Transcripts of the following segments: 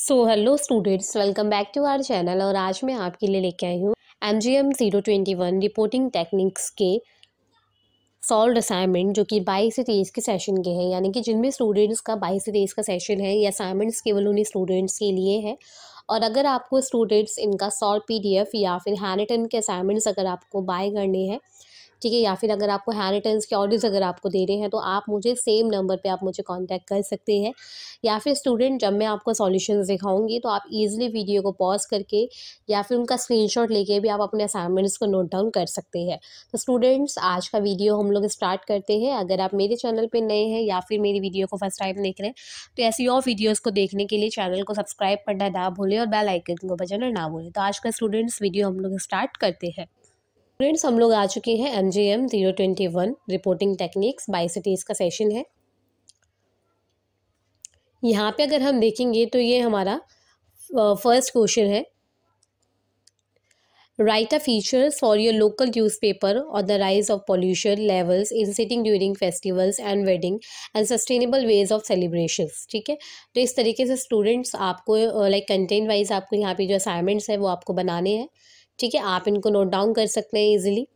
so hello students welcome back to our channel और आज मैं आपके लिए लेके आई हूँ M G M zero twenty one reporting techniques के सॉल्व असाइनमेंट जो कि बाईस से तेईस के सेशन के हैं यानी कि जिनमें स्टूडेंट्स का बाईस से तेईस का सेशन है ये असाइनमेंट्स केवल उन्हीं स्टूडेंट्स के लिए है और अगर आपको स्टूडेंट्स इनका सॉल्व पी डी एफ़ या फिर हैनिटन के असाइनमेंट्स अगर आपको बाय करने हैं ठीक है या फिर अगर आपको हैंड रिटर्न्स के ऑर्डर्स अगर आपको दे रहे हैं तो आप मुझे सेम नंबर पे आप मुझे कांटेक्ट कर सकते हैं या फिर स्टूडेंट जब मैं आपको सॉल्यूशन दिखाऊंगी तो आप इजीली वीडियो को पॉज करके या फिर उनका स्क्रीनशॉट लेके भी आप अपने असाइनमेंट्स को नोट डाउन कर सकते हैं तो स्टूडेंट्स आज का वीडियो हम लोग स्टार्ट करते हैं अगर आप मेरे चैनल पर नए हैं या फिर मेरी वीडियो को फर्स्ट टाइम देख रहे हैं तो ऐसी और वीडियोज़ को देखने के लिए चैनल को सब्सक्राइब करना ना भूलें और बेल आइकन को बजाना ना भूलें तो आज का स्टूडेंट्स वीडियो हम लोग स्टार्ट करते हैं स्टूडेंट्स हम लोग आ चुके हैं M G M zero twenty one reporting techniques बाई सिटीज़ का सेशन है यहाँ पे अगर हम देखेंगे तो ये हमारा फर्स्ट uh, क्वेश्चन है write a feature for your local news paper और the rise of pollution levels in cities during festivals and wedding and sustainable ways of celebration ठीक है तो इस तरीके से स्टूडेंट्स आपको लाइक कंटेंट वाइज आपको यहाँ पे जो असाइनमेंट्स है वो आपको बनाने हैं ठीक है आप इनको नोट डाउन कर सकते हैं इजीली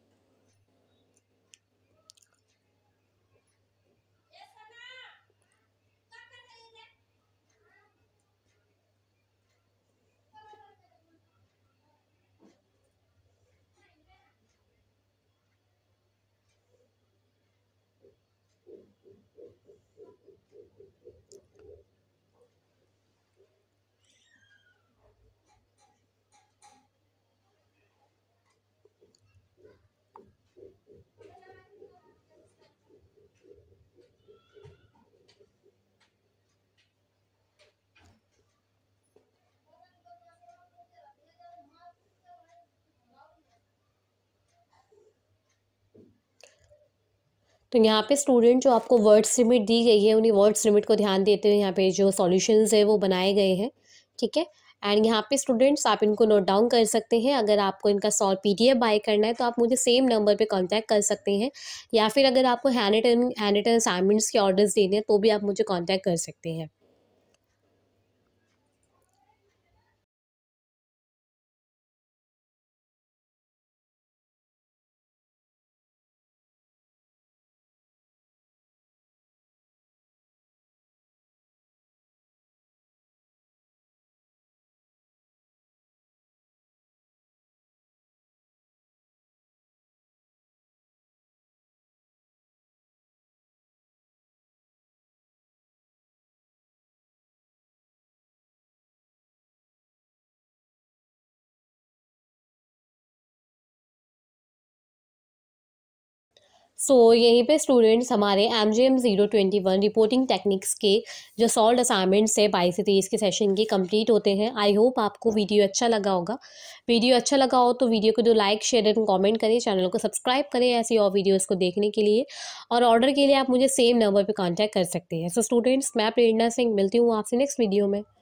तो यहाँ पे स्टूडेंट जो आपको वर्ड्स लिमिट दी गई है उन्हीं वर्ड्स लिमिट को ध्यान देते हुए यहाँ पे जो सॉल्यूशंस है वो बनाए गए हैं ठीक है एंड यहाँ पे स्टूडेंट्स आप इनको नोट डाउन कर सकते हैं अगर आपको इनका सॉल्व पीडीएफ बाय करना है तो आप मुझे सेम नंबर पे कांटेक्ट कर सकते हैं या फिर अगर आपको hand written hand written assignments के ऑर्डर्स देने हैं तो भी आप मुझे कांटेक्ट कर सकते हैं सो so, यहीं पे स्टूडेंट्स हमारे M J M zero twenty one reporting techniques के जो सॉल्ड असाइनमेंट्स है बाईस से तेईस के सेशन के कंप्लीट होते हैं आई होप आपको वीडियो अच्छा लगा होगा वीडियो अच्छा लगा हो तो वीडियो को जो लाइक शेयर एंड कमेंट करें चैनल को सब्सक्राइब करें ऐसी और वीडियोस को देखने के लिए और ऑर्डर के लिए आप मुझे सेम नंबर पर कॉन्टैक्ट कर सकते हैं सो स्टूडेंट्स मैं प्रेरणा सिंह मिलती हूँ आपसे नेक्स्ट वीडियो में